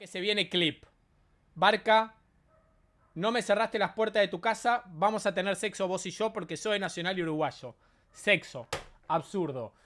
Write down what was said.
que se viene clip. Barca, no me cerraste las puertas de tu casa, vamos a tener sexo vos y yo porque soy nacional y uruguayo. Sexo, absurdo.